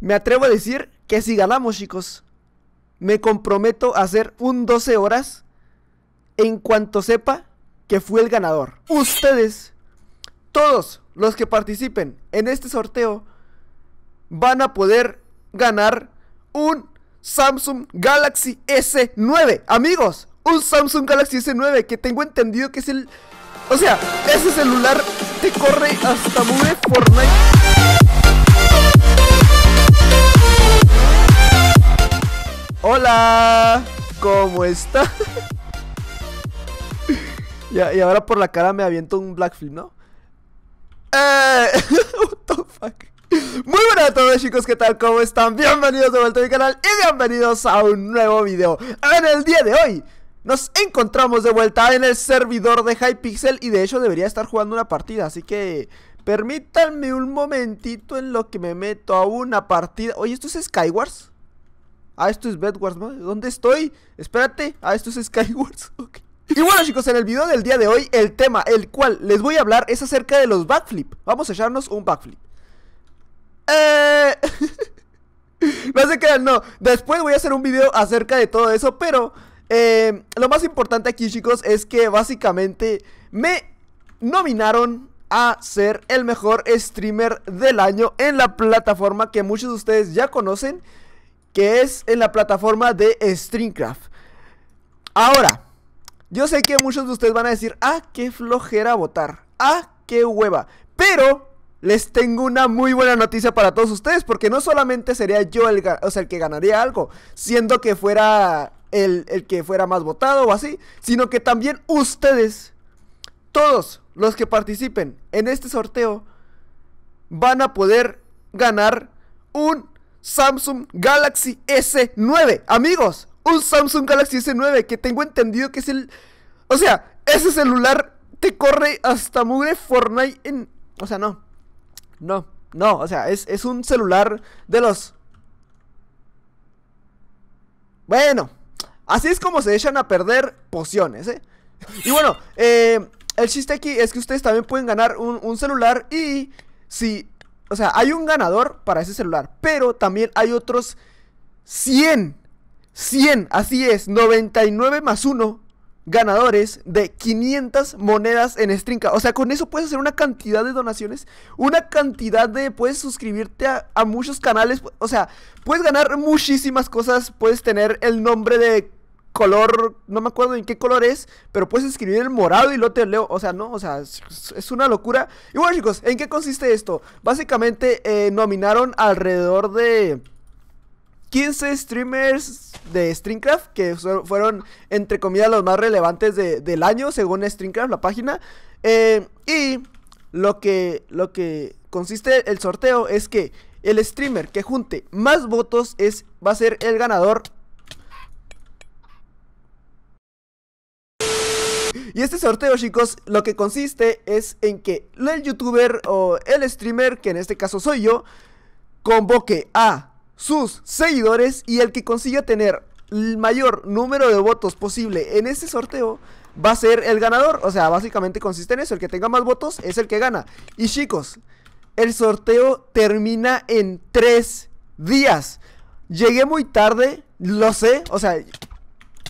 Me atrevo a decir que si ganamos, chicos, me comprometo a hacer un 12 horas en cuanto sepa que fui el ganador. Ustedes, todos los que participen en este sorteo, van a poder ganar un Samsung Galaxy S9. Amigos, un Samsung Galaxy S9 que tengo entendido que es el... O sea, ese celular te corre hasta muy Fortnite. Hola, ¿cómo está? y, ahora por la cara me aviento un black film, ¿no? Eh, what the fuck. Muy buenas a todos chicos, ¿qué tal? ¿Cómo están? Bienvenidos de vuelta a mi canal y bienvenidos a un nuevo video En el día de hoy nos encontramos de vuelta en el servidor de Hypixel Y de hecho debería estar jugando una partida, así que permítanme un momentito en lo que me meto a una partida Oye, ¿esto es Skywars? Ah, esto es Bedwars, ¿dónde estoy? Espérate, ah, esto es Skywars, Y bueno chicos, en el video del día de hoy, el tema el cual les voy a hablar es acerca de los backflip Vamos a echarnos un backflip Eh... no se crean, no, después voy a hacer un video acerca de todo eso, pero... Eh, lo más importante aquí chicos es que básicamente me nominaron a ser el mejor streamer del año en la plataforma que muchos de ustedes ya conocen que es en la plataforma de StreamCraft. Ahora, yo sé que muchos de ustedes van a decir, ah, qué flojera votar, ah, qué hueva, pero les tengo una muy buena noticia para todos ustedes, porque no solamente sería yo el, el que ganaría algo, siendo que fuera el, el que fuera más votado o así, sino que también ustedes, todos los que participen en este sorteo, van a poder ganar un Samsung Galaxy S9. Amigos, un Samsung Galaxy S9 que tengo entendido que es el... O sea, ese celular te corre hasta mugre Fortnite en... O sea, no. No, no, o sea, es, es un celular de los... Bueno, así es como se echan a perder pociones, ¿eh? Y bueno, eh, el chiste aquí es que ustedes también pueden ganar un, un celular y si o sea, hay un ganador para ese celular, pero también hay otros 100, 100, así es, 99 más 1 ganadores de 500 monedas en stringa. O sea, con eso puedes hacer una cantidad de donaciones, una cantidad de... Puedes suscribirte a, muchos canales, o sea, puedes ganar muchísimas cosas, puedes tener el nombre de color, no me acuerdo en qué color es, pero puedes escribir el morado y lo te leo. O sea, no, o sea, es una locura. Y bueno, chicos, ¿en qué consiste esto? Básicamente eh, nominaron alrededor de 15 streamers de Streamcraft que fueron, entre comillas, los más relevantes del año, según Streamcraft, la página. Eh, y lo que, lo que consiste el sorteo es que el streamer que junte más votos es, va a ser el ganador Y este sorteo, chicos, lo que consiste es en que el youtuber o el streamer, que en este caso soy yo, convoque a sus seguidores y el que consiga tener el mayor número de votos posible en este sorteo va a ser el ganador. O sea, básicamente consiste en eso, el que tenga más votos es el que gana. Y chicos, el sorteo termina en tres días. Llegué muy tarde, lo sé, o sea,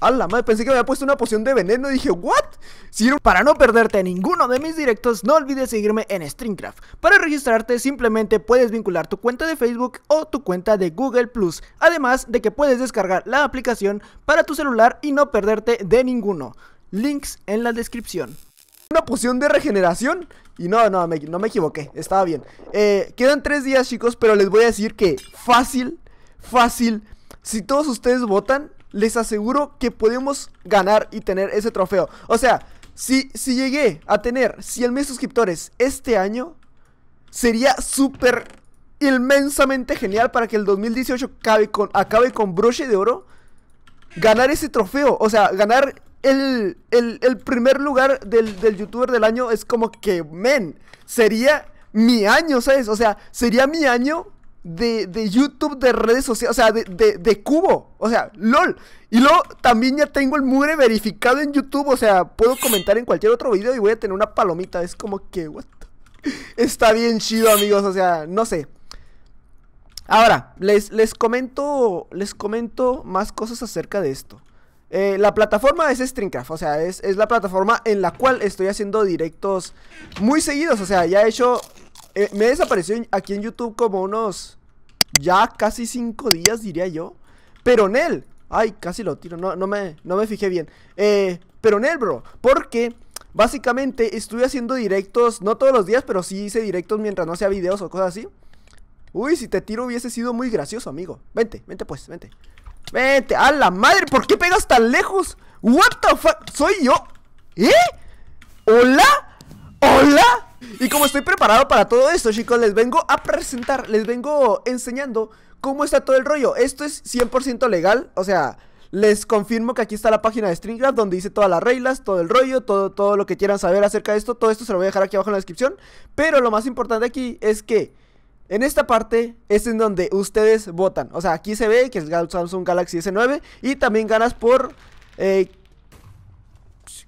a pensé que me había puesto una poción de veneno y dije, ¿what? Si para no perderte ninguno de mis directos, no olvides seguirme en Streamcraft. Para registrarte, simplemente puedes vincular tu cuenta de Facebook o tu cuenta de Google Plus. Además de que puedes descargar la aplicación para tu celular y no perderte de ninguno. Links en la descripción. Una poción de regeneración. Y no, no, me, no me equivoqué. Estaba bien. Eh, quedan tres días, chicos, pero les voy a decir que fácil, fácil. Si todos ustedes votan, les aseguro que podemos ganar y tener ese trofeo. O sea, si, si llegué a tener 100.000 suscriptores este año, sería súper inmensamente genial para que el 2018 acabe con, acabe con broche de oro. Ganar ese trofeo, o sea, ganar el, primer lugar del, del, youtuber del año es como que, men, sería mi año, ¿sabes? O sea, sería mi año de, YouTube, de redes sociales, o sea, de, Cubo, o sea, LOL. Y luego también ya tengo el mugre verificado en YouTube, o sea, puedo comentar en cualquier otro video y voy a tener una palomita. Es como que, what? Está bien chido, amigos, o sea, no sé. Ahora, les, les comento, les comento más cosas acerca de esto. Eh, la plataforma es Streamcraft, o sea, es, es la plataforma en la cual estoy haciendo directos muy seguidos, o sea, ya he hecho eh, me desapareció aquí en YouTube como unos ya casi cinco días, diría yo. Pero Nel, ay, casi lo tiro, no, no, me, no me fijé bien. Eh, pero Nel, bro, porque básicamente estuve haciendo directos, no todos los días, pero sí hice directos mientras no hacía videos o cosas así. Uy, si te tiro hubiese sido muy gracioso, amigo. Vente, vente pues, vente. Vente, a la madre, ¿por qué pegas tan lejos? What the fuck, soy yo. ¿Eh? ¿Hola? ¿Hola? Y como estoy preparado para todo esto, chicos, les vengo a presentar, les vengo enseñando cómo está todo el rollo. Esto es 100% legal, o sea, les confirmo que aquí está la página de Stringcraft donde dice todas las reglas, todo el rollo, todo, todo lo que quieran saber acerca de esto. Todo esto se lo voy a dejar aquí abajo en la descripción. Pero lo más importante aquí es que en esta parte es en donde ustedes votan. O sea, aquí se ve que es Samsung Galaxy S9 y también ganas por... Eh,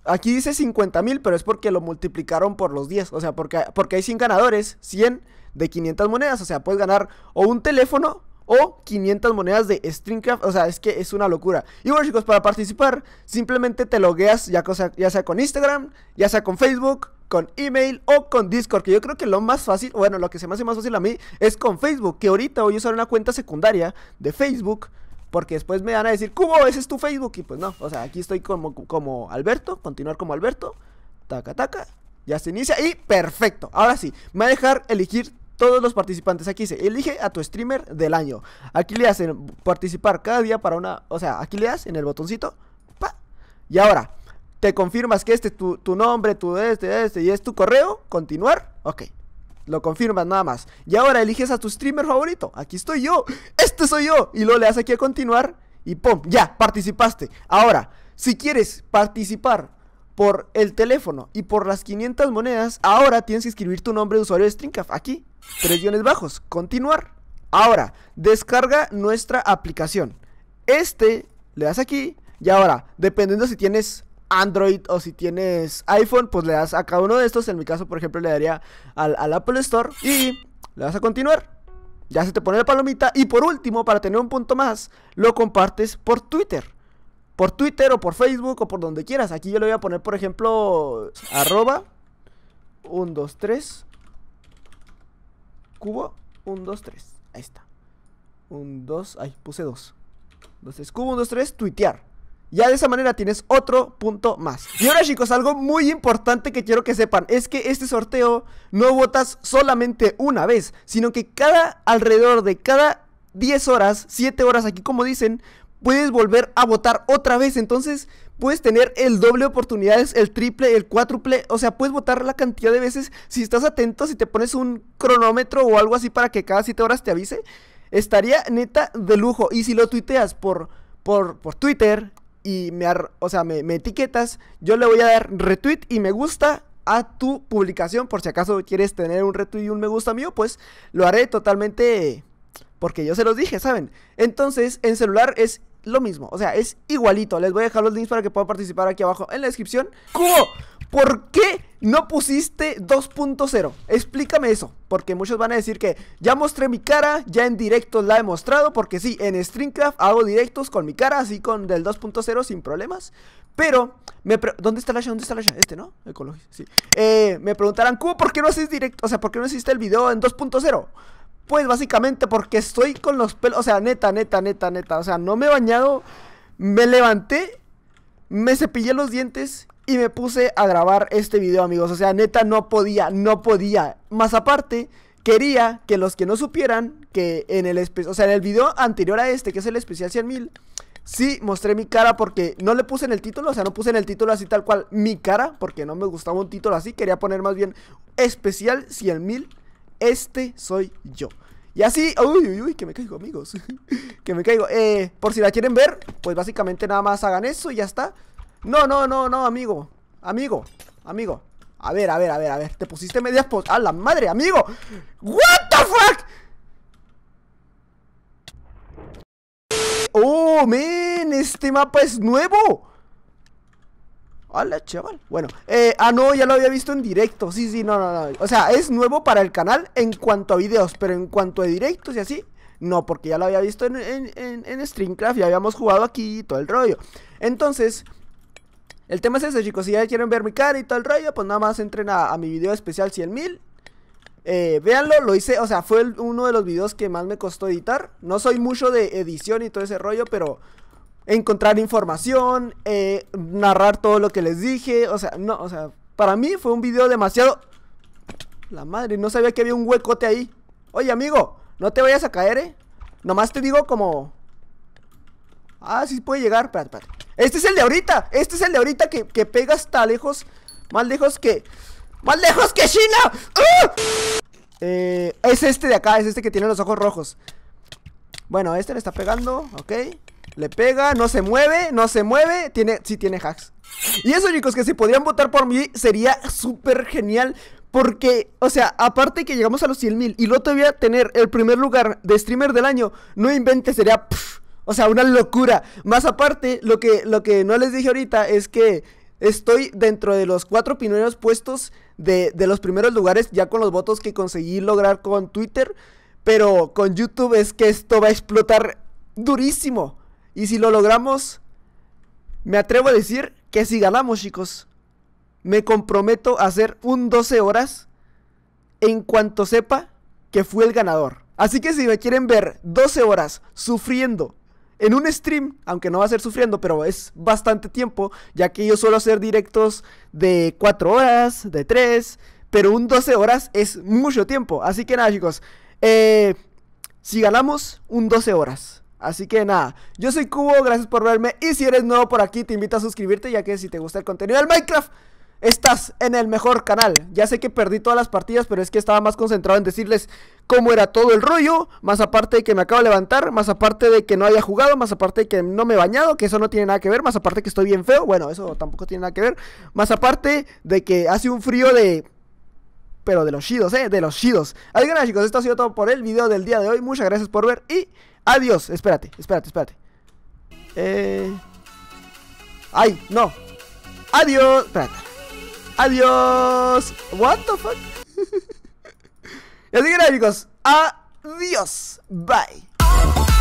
Aquí dice 50 mil, pero es porque lo multiplicaron por los 10. O sea, porque, porque hay 100 ganadores, 100 de 500 monedas. O sea, puedes ganar o un teléfono o 500 monedas de Streamcraft. O sea, es que es una locura. Y bueno, chicos, para participar, simplemente te logueas ya, ya sea con Instagram, ya sea con Facebook, con email o con Discord. Que yo creo que lo más fácil, bueno, lo que se me hace más fácil a mí es con Facebook. Que ahorita voy a usar una cuenta secundaria de Facebook porque después me van a decir, ¿cómo? ese es tu Facebook. Y pues no, o sea, aquí estoy como, como Alberto, continuar como Alberto, taca, taca, ya se inicia y perfecto. Ahora sí, me va a dejar elegir todos los participantes. Aquí se elige a tu streamer del año. Aquí le hacen participar cada día para una, o sea, aquí le das en el botoncito, pa, y ahora te confirmas que este es tu, tu nombre, tu este, este y es tu correo, continuar, ok. Lo confirmas nada más. Y ahora eliges a tu streamer favorito. Aquí estoy yo. Este soy yo. Y luego le das aquí a continuar. Y ¡pum! Ya, participaste. Ahora, si quieres participar por el teléfono y por las 500 monedas, ahora tienes que escribir tu nombre de usuario de Streamcraft. Aquí, tres guiones bajos. Continuar. Ahora, descarga nuestra aplicación. Este, le das aquí. Y ahora, dependiendo si tienes Android o si tienes iPhone, pues le das a cada uno de estos. En mi caso, por ejemplo, le daría al, Apple Store y le vas a continuar. Ya se te pone la palomita. Y por último, para tener un punto más, lo compartes por Twitter. Por Twitter o por Facebook o por donde quieras. Aquí yo le voy a poner, por ejemplo, arroba 1, 2, 3. Cubo 1, 2, 3. Ahí está. Un, 2. Ahí puse 2. Dos. Entonces, cubo 1, 2, 3. Tuitear. Ya de esa manera tienes otro punto más. Y ahora chicos, algo muy importante que quiero que sepan es que este sorteo no votas solamente una vez, sino que cada alrededor de cada 10 horas, 7 horas aquí como dicen, puedes volver a votar otra vez. Entonces puedes tener el doble oportunidades, el triple, el cuádruple. O sea, puedes votar la cantidad de veces. Si estás atento, si te pones un cronómetro o algo así para que cada 7 horas te avise, estaría neta de lujo. Y si lo tuiteas por, por, por Twitter, y me, o sea, me, etiquetas, yo le voy a dar retweet y me gusta a tu publicación. Por si acaso quieres tener un retweet y un me gusta mío, pues lo haré totalmente porque yo se los dije, ¿saben? Entonces, en celular es lo mismo, o sea, es igualito. Les voy a dejar los links para que puedan participar aquí abajo en la descripción. ¿Por qué no pusiste 2.0? Explícame eso, porque muchos van a decir que ya mostré mi cara, ya en directos la he mostrado, porque sí, en Streamcraft hago directos con mi cara, así con del 2.0 sin problemas, pero me ¿dónde está la ¿Dónde está la Este, ¿no? Ecológico, sí. Eh, me preguntarán, "¿Cómo por qué no haces directo? O sea, ¿por qué no hiciste el video en 2.0?" Pues básicamente porque estoy con los pelos, o sea, neta, neta, neta, neta, o sea, no me he bañado, me levanté, me cepillé los dientes y me puse a grabar este video, amigos. O sea, neta, no podía, no podía. Más aparte, quería que los que no supieran que en el o sea, en el video anterior a este, que es el especial 100.000, sí mostré mi cara porque no le puse en el título, o sea, no puse en el título así tal cual mi cara, porque no me gustaba un título así. Quería poner más bien especial 100.000. Este soy yo. Y así, uy, uy, uy, que me caigo, amigos. que me caigo. Eh, por si la quieren ver, pues básicamente nada más hagan eso y ya está. No, no, no, no, amigo. Amigo, amigo. A ver, a ver, a ver, a ver. Te pusiste medias pos... ¡A la madre, amigo! ¡What the fuck! ¡Oh, men! Este mapa es nuevo. ¡Hala, chaval! Bueno, eh, ah, no, ya lo había visto en directo. Sí, sí, no, no, no. O sea, es nuevo para el canal en cuanto a videos, pero en cuanto a directos y así, no, porque ya lo había visto en, en, en, Streamcraft, ya habíamos jugado aquí todo el rollo. Entonces, el tema es ese, chicos. Si ya quieren ver mi cara y todo el rollo, pues nada más entren a, mi video especial 100 mil. Eh, véanlo, lo hice, o sea, fue uno de los videos que más me costó editar. No soy mucho de edición y todo ese rollo, pero encontrar información, eh, narrar todo lo que les dije, o sea, no, o sea, para mí fue un video demasiado... La madre, no sabía que había un huecote ahí. Oye, amigo, no te vayas a caer, ¿eh? Nomás te digo como... Ah, sí puede llegar, espérate, espérate. Este es el de ahorita. Este es el de ahorita que, que pega hasta lejos. Más lejos que... ¡Más lejos que China! ¡Ah! Eh, es este de acá, es este que tiene los ojos rojos. Bueno, este le está pegando, ok. Le pega, no se mueve, no se mueve. Tiene, sí tiene hacks. Y eso, chicos, que si podrían votar por mí sería súper genial. Porque, o sea, aparte que llegamos a los 100 mil y luego a tener el primer lugar de streamer del año, no invente, sería... O sea, una locura. Más aparte, lo que, lo que no les dije ahorita es que estoy dentro de los cuatro primeros puestos de, de los primeros lugares, ya con los votos que conseguí lograr con Twitter. Pero con YouTube es que esto va a explotar durísimo. Y si lo logramos, me atrevo a decir que si ganamos, chicos, me comprometo a hacer un 12 horas en cuanto sepa que fui el ganador. Así que si me quieren ver 12 horas sufriendo en un stream, aunque no va a ser sufriendo, pero es bastante tiempo, ya que yo suelo hacer directos de 4 horas, de 3, pero un 12 horas es mucho tiempo. Así que nada, chicos, eh, si ganamos un 12 horas. Así que nada, yo soy Cubo, gracias por verme y si eres nuevo por aquí te invito a suscribirte ya que si te gusta el contenido del Minecraft Estás en el mejor canal. Ya sé que perdí todas las partidas, pero es que estaba más concentrado en decirles cómo era todo el rollo. Más aparte de que me acabo de levantar, más aparte de que no haya jugado, más aparte de que no me he bañado, que eso no tiene nada que ver, más aparte de que estoy bien feo. Bueno, eso tampoco tiene nada que ver. Más aparte de que hace un frío de pero de los chidos, ¿eh? De los chidos. Así que chicos, esto ha sido todo por el video del día de hoy. Muchas gracias por ver y adiós. Espérate, espérate, espérate. Eh... ¡Ay, no! ¡Adiós! Espérate. Adiós. What the fuck? y así que nada, chicos. Adiós. Bye.